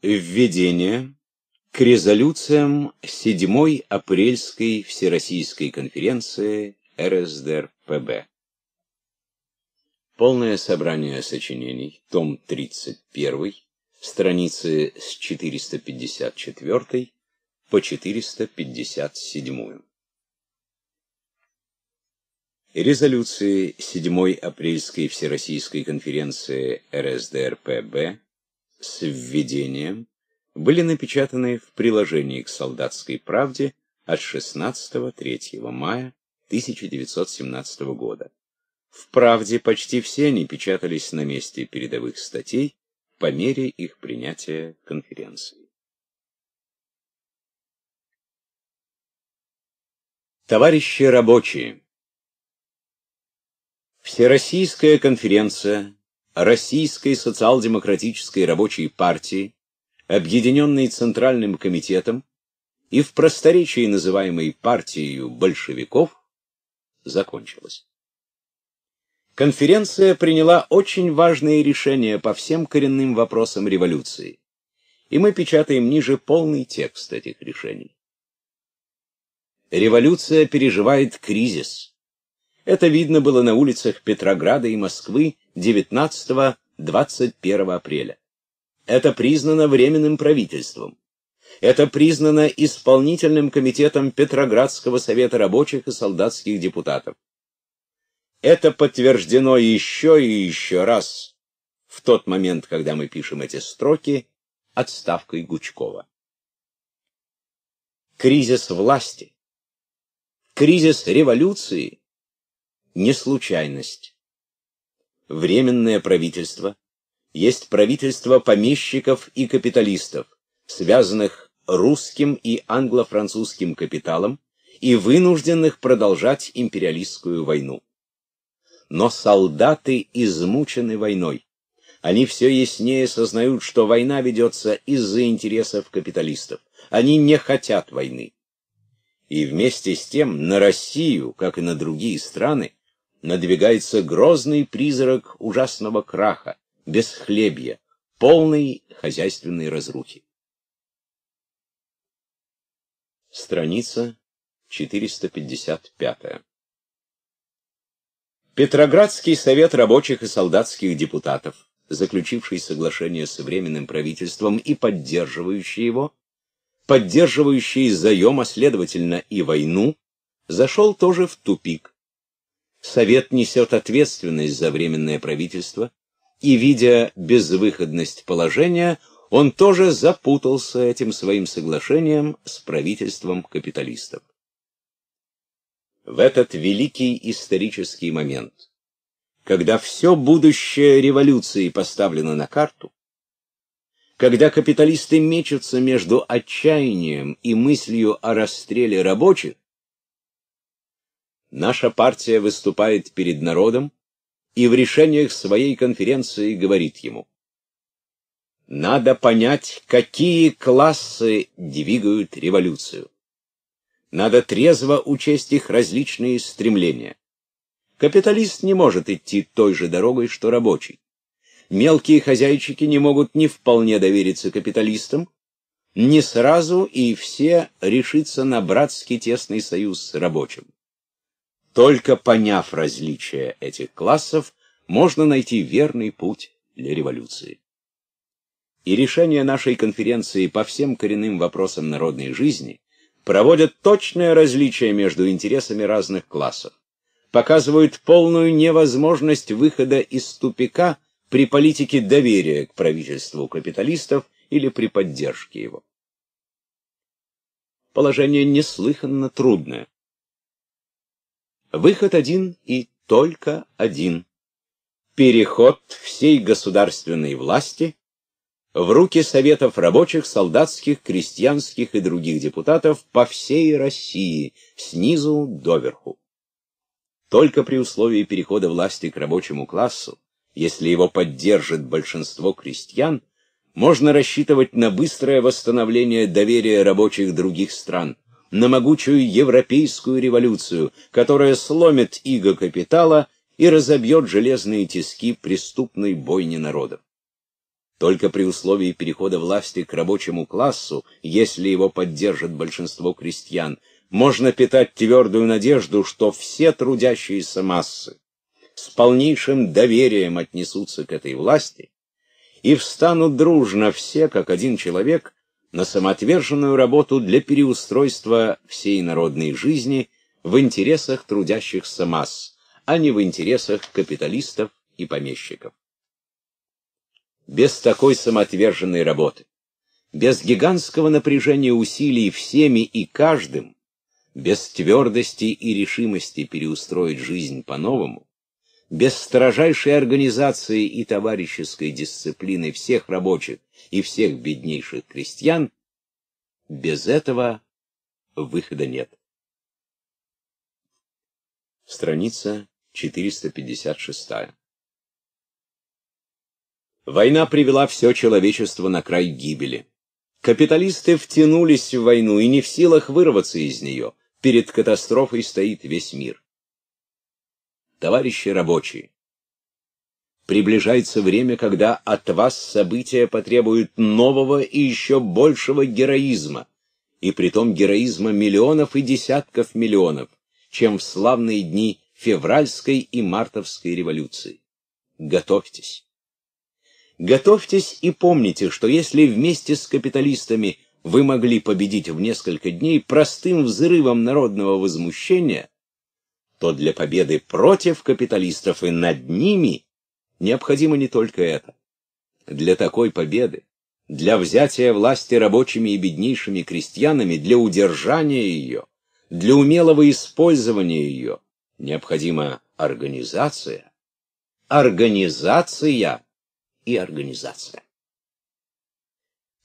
Введение к резолюциям 7 апрельской Всероссийской конференции РСДРПБ. Полное собрание сочинений, том 31, страницы с 454 по 457. Резолюции 7 апрельской Всероссийской конференции РСДРПБ с введением были напечатаны в приложении к «Солдатской правде» от 16-3 мая 1917 года. В «Правде» почти все они печатались на месте передовых статей по мере их принятия конференции. Товарищи рабочие! Всероссийская конференция Российской социал-демократической рабочей партии, объединенной Центральным комитетом и в просторечии называемой партией большевиков, закончилась. Конференция приняла очень важные решения по всем коренным вопросам революции, и мы печатаем ниже полный текст этих решений. Революция переживает кризис. Это видно было на улицах Петрограда и Москвы 19-21 апреля. Это признано Временным правительством. Это признано исполнительным комитетом Петроградского совета рабочих и солдатских депутатов. Это подтверждено еще и еще раз в тот момент, когда мы пишем эти строки, отставкой Гучкова. Кризис власти, кризис революции, не случайность временное правительство, есть правительство помещиков и капиталистов, связанных русским и англо-французским капиталом и вынужденных продолжать империалистскую войну. Но солдаты измучены войной. Они все яснее сознают, что война ведется из-за интересов капиталистов. Они не хотят войны. И вместе с тем на Россию, как и на другие страны, надвигается грозный призрак ужасного краха, бесхлебья, полной хозяйственной разрухи. Страница 455. Петроградский совет рабочих и солдатских депутатов, заключивший соглашение с Временным правительством и поддерживающий его, поддерживающий заем, а следовательно и войну, зашел тоже в тупик Совет несет ответственность за Временное правительство, и, видя безвыходность положения, он тоже запутался этим своим соглашением с правительством капиталистов. В этот великий исторический момент, когда все будущее революции поставлено на карту, когда капиталисты мечутся между отчаянием и мыслью о расстреле рабочих, Наша партия выступает перед народом и в решениях своей конференции говорит ему. Надо понять, какие классы двигают революцию. Надо трезво учесть их различные стремления. Капиталист не может идти той же дорогой, что рабочий. Мелкие хозяйчики не могут не вполне довериться капиталистам, не сразу и все решиться на братский тесный союз с рабочим. Только поняв различия этих классов, можно найти верный путь для революции. И решение нашей конференции по всем коренным вопросам народной жизни проводят точное различие между интересами разных классов, показывают полную невозможность выхода из тупика при политике доверия к правительству капиталистов или при поддержке его. Положение неслыханно трудное Выход один и только один. Переход всей государственной власти в руки советов рабочих, солдатских, крестьянских и других депутатов по всей России, снизу доверху. Только при условии перехода власти к рабочему классу, если его поддержит большинство крестьян, можно рассчитывать на быстрое восстановление доверия рабочих других стран – на могучую европейскую революцию, которая сломит иго капитала и разобьет железные тиски преступной бойни народов. Только при условии перехода власти к рабочему классу, если его поддержит большинство крестьян, можно питать твердую надежду, что все трудящиеся массы с полнейшим доверием отнесутся к этой власти и встанут дружно все, как один человек, на самоотверженную работу для переустройства всей народной жизни в интересах трудящихся масс, а не в интересах капиталистов и помещиков. Без такой самоотверженной работы, без гигантского напряжения усилий всеми и каждым, без твердости и решимости переустроить жизнь по-новому, без строжайшей организации и товарищеской дисциплины всех рабочих и всех беднейших крестьян, без этого выхода нет. Страница 456. Война привела все человечество на край гибели. Капиталисты втянулись в войну и не в силах вырваться из нее. Перед катастрофой стоит весь мир товарищи рабочие, приближается время, когда от вас события потребуют нового и еще большего героизма, и притом героизма миллионов и десятков миллионов, чем в славные дни февральской и мартовской революции. Готовьтесь. Готовьтесь и помните, что если вместе с капиталистами вы могли победить в несколько дней простым взрывом народного возмущения – то для победы против капиталистов и над ними необходимо не только это. Для такой победы, для взятия власти рабочими и беднейшими крестьянами, для удержания ее, для умелого использования ее, необходима организация, организация и организация.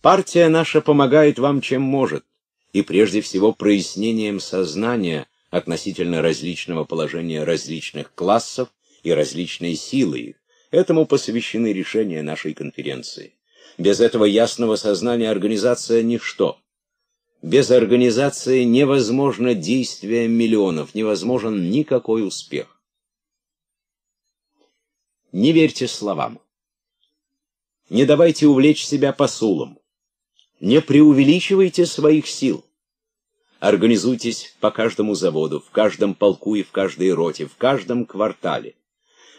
Партия наша помогает вам чем может, и прежде всего прояснением сознания – относительно различного положения различных классов и различной силы их. Этому посвящены решения нашей конференции. Без этого ясного сознания организация – ничто. Без организации невозможно действие миллионов, невозможен никакой успех. Не верьте словам. Не давайте увлечь себя посулом. Не преувеличивайте своих сил. Организуйтесь по каждому заводу, в каждом полку и в каждой роте, в каждом квартале.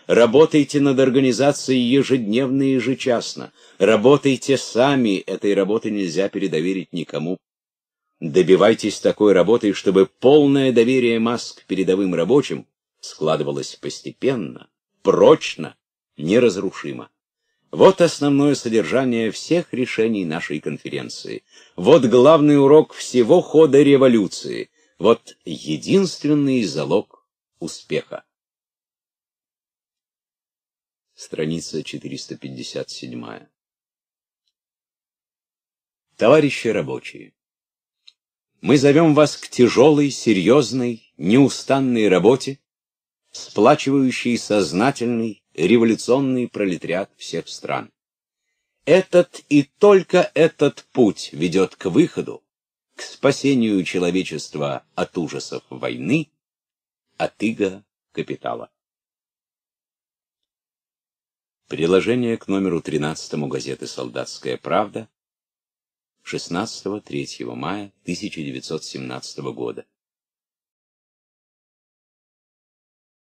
Работайте над организацией ежедневно и ежечасно. Работайте сами, этой работы нельзя передоверить никому. Добивайтесь такой работы, чтобы полное доверие масс к передовым рабочим складывалось постепенно, прочно, неразрушимо. Вот основное содержание всех решений нашей конференции. Вот главный урок всего хода революции. Вот единственный залог успеха. Страница 457. Товарищи рабочие, мы зовем вас к тяжелой, серьезной, неустанной работе, сплачивающей сознательный, революционный пролетариат всех стран. Этот и только этот путь ведет к выходу, к спасению человечества от ужасов войны, от иго капитала. Приложение к номеру 13 газеты «Солдатская правда» 16-3 мая 1917 года.